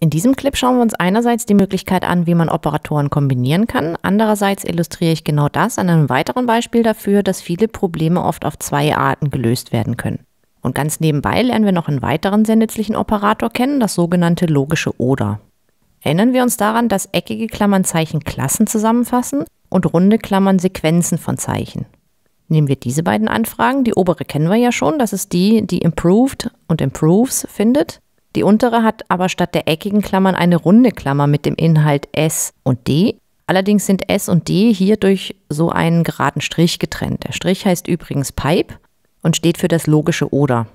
In diesem Clip schauen wir uns einerseits die Möglichkeit an, wie man Operatoren kombinieren kann. Andererseits illustriere ich genau das an einem weiteren Beispiel dafür, dass viele Probleme oft auf zwei Arten gelöst werden können. Und ganz nebenbei lernen wir noch einen weiteren sehr nützlichen Operator kennen, das sogenannte logische Oder. Erinnern wir uns daran, dass eckige Klammern Zeichen Klassen zusammenfassen und runde Klammern Sequenzen von Zeichen. Nehmen wir diese beiden Anfragen. Die obere kennen wir ja schon, das ist die, die Improved und Improves findet. Die untere hat aber statt der eckigen Klammern eine runde Klammer mit dem Inhalt S und D. Allerdings sind S und D hier durch so einen geraden Strich getrennt. Der Strich heißt übrigens Pipe und steht für das logische Oder.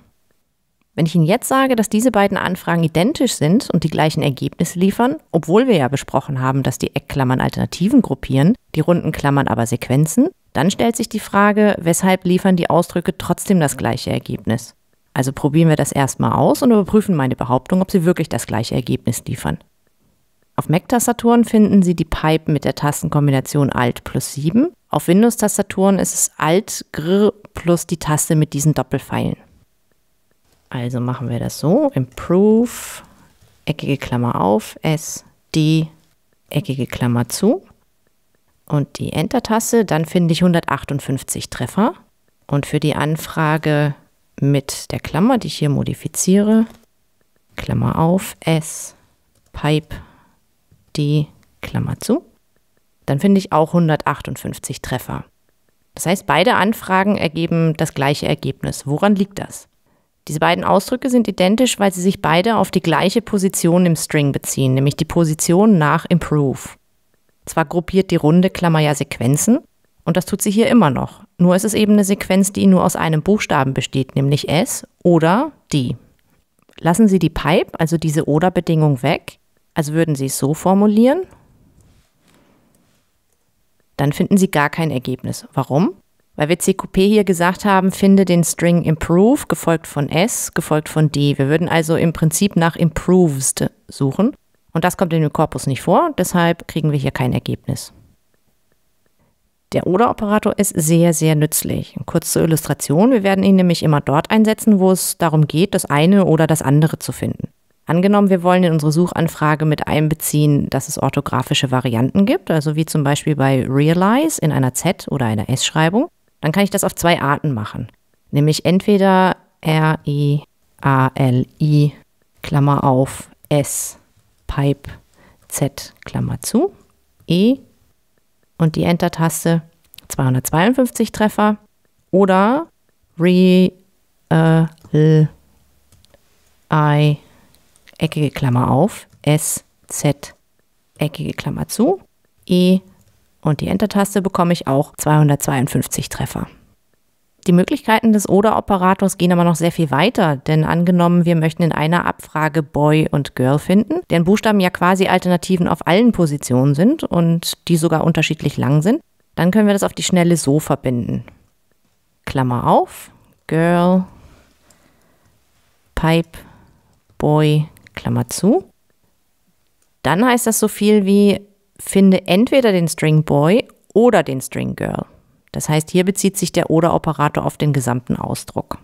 Wenn ich Ihnen jetzt sage, dass diese beiden Anfragen identisch sind und die gleichen Ergebnisse liefern, obwohl wir ja besprochen haben, dass die Eckklammern Alternativen gruppieren, die runden Klammern aber Sequenzen, dann stellt sich die Frage, weshalb liefern die Ausdrücke trotzdem das gleiche Ergebnis? Also probieren wir das erstmal aus und überprüfen meine Behauptung, ob sie wirklich das gleiche Ergebnis liefern. Auf Mac-Tastaturen finden Sie die Pipe mit der Tastenkombination Alt plus 7. Auf Windows-Tastaturen ist es Alt, Gr plus die Taste mit diesen Doppelpfeilen. Also machen wir das so. Improve, eckige Klammer auf, S, D, eckige Klammer zu. Und die Enter-Taste, dann finde ich 158 Treffer. Und für die Anfrage mit der Klammer, die ich hier modifiziere, Klammer auf, S, Pipe, D, Klammer zu, dann finde ich auch 158 Treffer. Das heißt, beide Anfragen ergeben das gleiche Ergebnis. Woran liegt das? Diese beiden Ausdrücke sind identisch, weil sie sich beide auf die gleiche Position im String beziehen, nämlich die Position nach Improve. Zwar gruppiert die runde Klammer ja Sequenzen, und das tut sie hier immer noch. Nur ist es eben eine Sequenz, die nur aus einem Buchstaben besteht, nämlich S oder die. Lassen Sie die Pipe, also diese Oder-Bedingung weg, als würden Sie es so formulieren, dann finden Sie gar kein Ergebnis. Warum? Weil wir CQP hier gesagt haben, finde den String improve, gefolgt von S, gefolgt von D. Wir würden also im Prinzip nach improved suchen. Und das kommt in dem Korpus nicht vor, deshalb kriegen wir hier kein Ergebnis. Der Oder-Operator ist sehr, sehr nützlich. Kurz zur Illustration, wir werden ihn nämlich immer dort einsetzen, wo es darum geht, das eine oder das andere zu finden. Angenommen, wir wollen in unsere Suchanfrage mit einbeziehen, dass es orthografische Varianten gibt, also wie zum Beispiel bei Realize in einer Z- oder einer S-Schreibung, dann kann ich das auf zwei Arten machen. Nämlich entweder R-E-A-L-I, Klammer auf, S, Pipe, Z, Klammer zu, E, und die Enter-Taste 252 Treffer oder re äh, l, i eckige Klammer auf s z eckige Klammer zu e und die Enter-Taste bekomme ich auch 252 Treffer. Die Möglichkeiten des Oder-Operators gehen aber noch sehr viel weiter, denn angenommen, wir möchten in einer Abfrage Boy und Girl finden, deren Buchstaben ja quasi Alternativen auf allen Positionen sind und die sogar unterschiedlich lang sind, dann können wir das auf die Schnelle so verbinden. Klammer auf, Girl, Pipe, Boy, Klammer zu. Dann heißt das so viel wie, finde entweder den String Boy oder den String Girl. Das heißt, hier bezieht sich der Oder-Operator auf den gesamten Ausdruck.